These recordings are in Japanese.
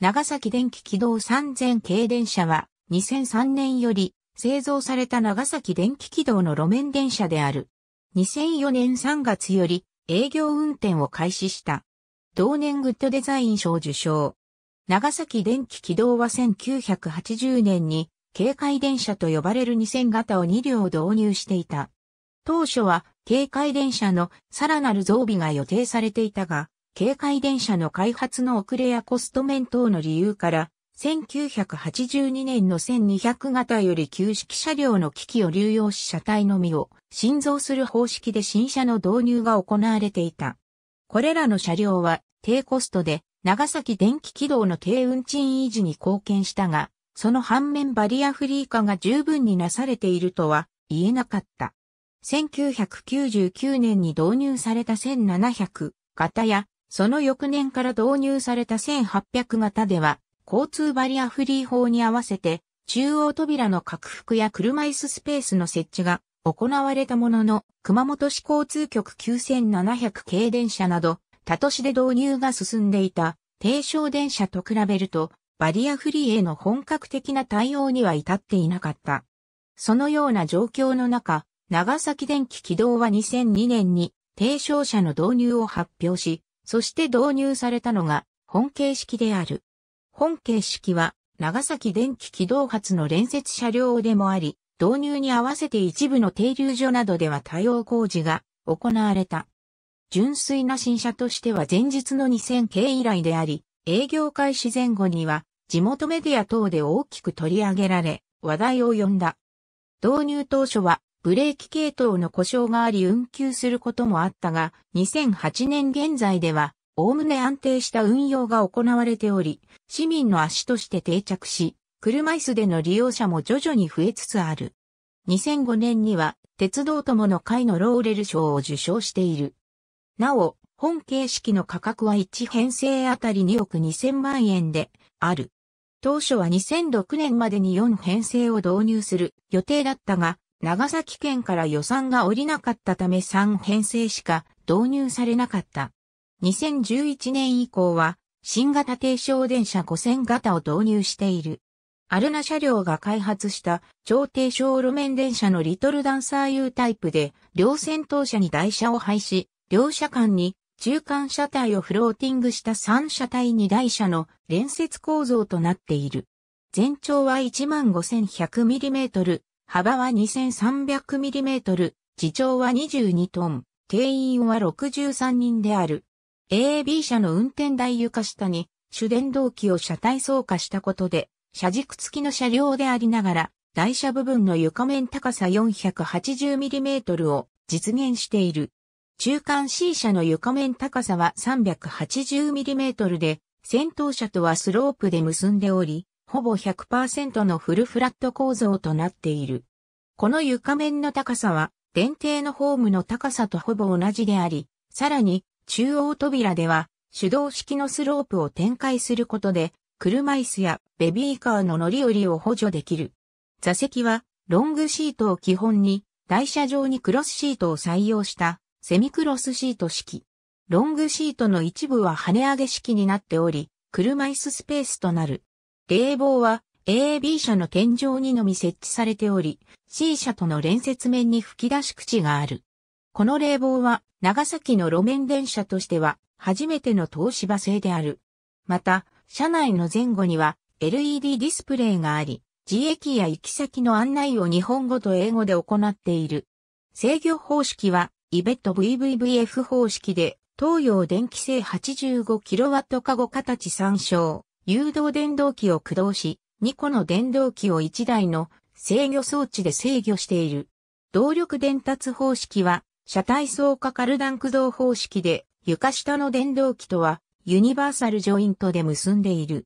長崎電気軌道3000系電車は、2003年より製造された長崎電気軌道の路面電車である。2004年3月より営業運転を開始した。同年グッドデザイン賞受賞。長崎電気軌道は1980年に警戒電車と呼ばれる2000型を2両導入していた。当初は警戒電車のさらなる増備が予定されていたが、警戒電車の開発の遅れやコスト面等の理由から、1982年の1200型より旧式車両の機器を流用し車体のみを新造する方式で新車の導入が行われていた。これらの車両は低コストで長崎電気軌道の低運賃維持に貢献したが、その反面バリアフリー化が十分になされているとは言えなかった。1999年に導入された1700型やその翌年から導入された1800型では、交通バリアフリー法に合わせて、中央扉の拡幅や車椅子スペースの設置が行われたものの、熊本市交通局9700系電車など、他都市で導入が進んでいた、低床電車と比べると、バリアフリーへの本格的な対応には至っていなかった。そのような状況の中、長崎電気軌道は2002年に低床車の導入を発表し、そして導入されたのが本形式である。本形式は長崎電気機動発の連接車両でもあり、導入に合わせて一部の停留所などでは対応工事が行われた。純粋な新車としては前日の2000系以来であり、営業開始前後には地元メディア等で大きく取り上げられ、話題を呼んだ。導入当初はブレーキ系統の故障があり運休することもあったが、2008年現在では、おおむね安定した運用が行われており、市民の足として定着し、車椅子での利用者も徐々に増えつつある。2005年には、鉄道友の会のローレル賞を受賞している。なお、本形式の価格は1編成あたり2億2000万円である。当初は2006年までに4編成を導入する予定だったが、長崎県から予算が下りなかったため3編成しか導入されなかった。2011年以降は新型低床電車5000型を導入している。アルナ車両が開発した超低床路面電車のリトルダンサー U タイプで両先頭車に台車を配し、両車間に中間車体をフローティングした3車体2台車の連接構造となっている。全長は 15,100mm、幅は 2300mm、地長は22トン、定員は63人である。AB 車の運転台床下に主電動機を車体装化したことで、車軸付きの車両でありながら、台車部分の床面高さ 480mm を実現している。中間 C 車の床面高さは 380mm で、先頭車とはスロープで結んでおり、ほぼ100%のフルフラット構造となっている。この床面の高さは、電停のホームの高さとほぼ同じであり、さらに、中央扉では、手動式のスロープを展開することで、車椅子やベビーカーの乗り降りを補助できる。座席は、ロングシートを基本に、台車上にクロスシートを採用した、セミクロスシート式。ロングシートの一部は跳ね上げ式になっており、車椅子スペースとなる。冷房は AB 車の天井にのみ設置されており、C 車との連接面に吹き出し口がある。この冷房は長崎の路面電車としては初めての東芝製である。また、車内の前後には LED ディスプレイがあり、自駅や行き先の案内を日本語と英語で行っている。制御方式は、イベット VVVF 方式で、東洋電気製 85kW 加護形参照。誘導電動機を駆動し、2個の電動機を1台の制御装置で制御している。動力伝達方式は、車体層化カルダン駆動方式で、床下の電動機とは、ユニバーサルジョイントで結んでいる。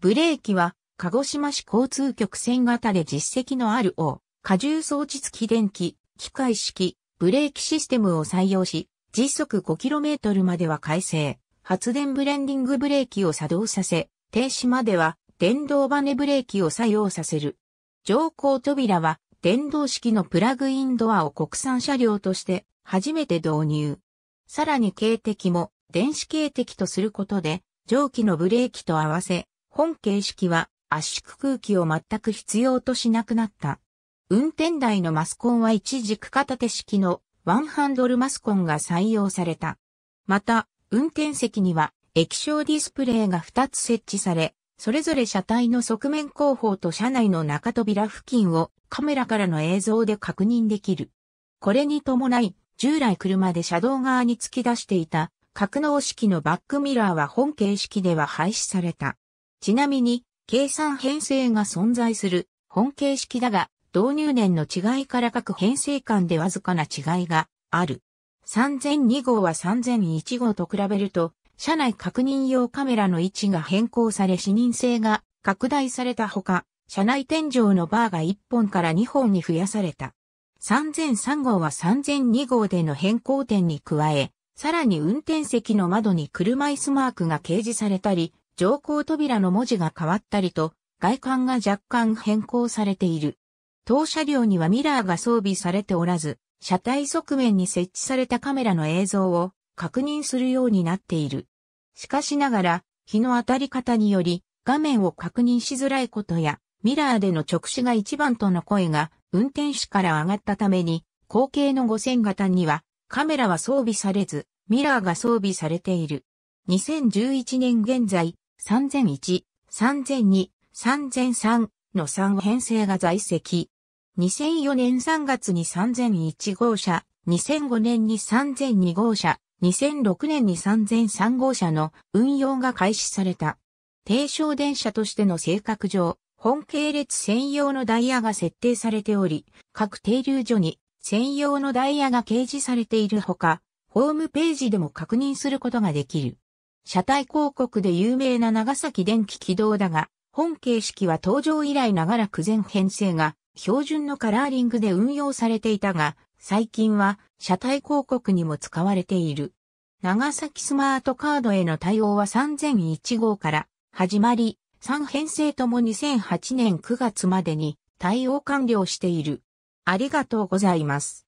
ブレーキは、鹿児島市交通局線型で実績のある O、荷重装置付き電気、機械式、ブレーキシステムを採用し、時速 5km までは改正、発電ブレンディングブレーキを作動させ、停止までは電動バネブレーキを作用させる。乗降扉は電動式のプラグインドアを国産車両として初めて導入。さらに警笛も電子警笛とすることで蒸気のブレーキと合わせ、本形式は圧縮空気を全く必要としなくなった。運転台のマスコンは一軸片手式のワンハンドルマスコンが採用された。また、運転席には液晶ディスプレイが2つ設置され、それぞれ車体の側面後方と車内の中扉付近をカメラからの映像で確認できる。これに伴い、従来車で車道側に突き出していた格納式のバックミラーは本形式では廃止された。ちなみに、計算編成が存在する本形式だが、導入年の違いから各編成間でわずかな違いがある。3002号は3001号と比べると車内確認用カメラの位置が変更され視認性が拡大されたほか、車内天井のバーが1本から2本に増やされた。3003号は3002号での変更点に加え、さらに運転席の窓に車椅子マークが掲示されたり、乗降扉の文字が変わったりと、外観が若干変更されている。当車両にはミラーが装備されておらず、車体側面に設置されたカメラの映像を確認するようになっている。しかしながら、日の当たり方により、画面を確認しづらいことや、ミラーでの直視が一番との声が運転手から上がったために、後継の5000型にはカメラは装備されず、ミラーが装備されている。2011年現在、3001、3002、3003の3編成が在籍。2004年3月に3001号車、2005年に3002号車、2006年に3003号車の運用が開始された。低床電車としての性格上、本系列専用のダイヤが設定されており、各停留所に専用のダイヤが掲示されているほか、ホームページでも確認することができる。車体広告で有名な長崎電気軌道だが、本形式は登場以来長らく全編成が標準のカラーリングで運用されていたが、最近は車体広告にも使われている。長崎スマートカードへの対応は3001号から始まり、3編成とも2008年9月までに対応完了している。ありがとうございます。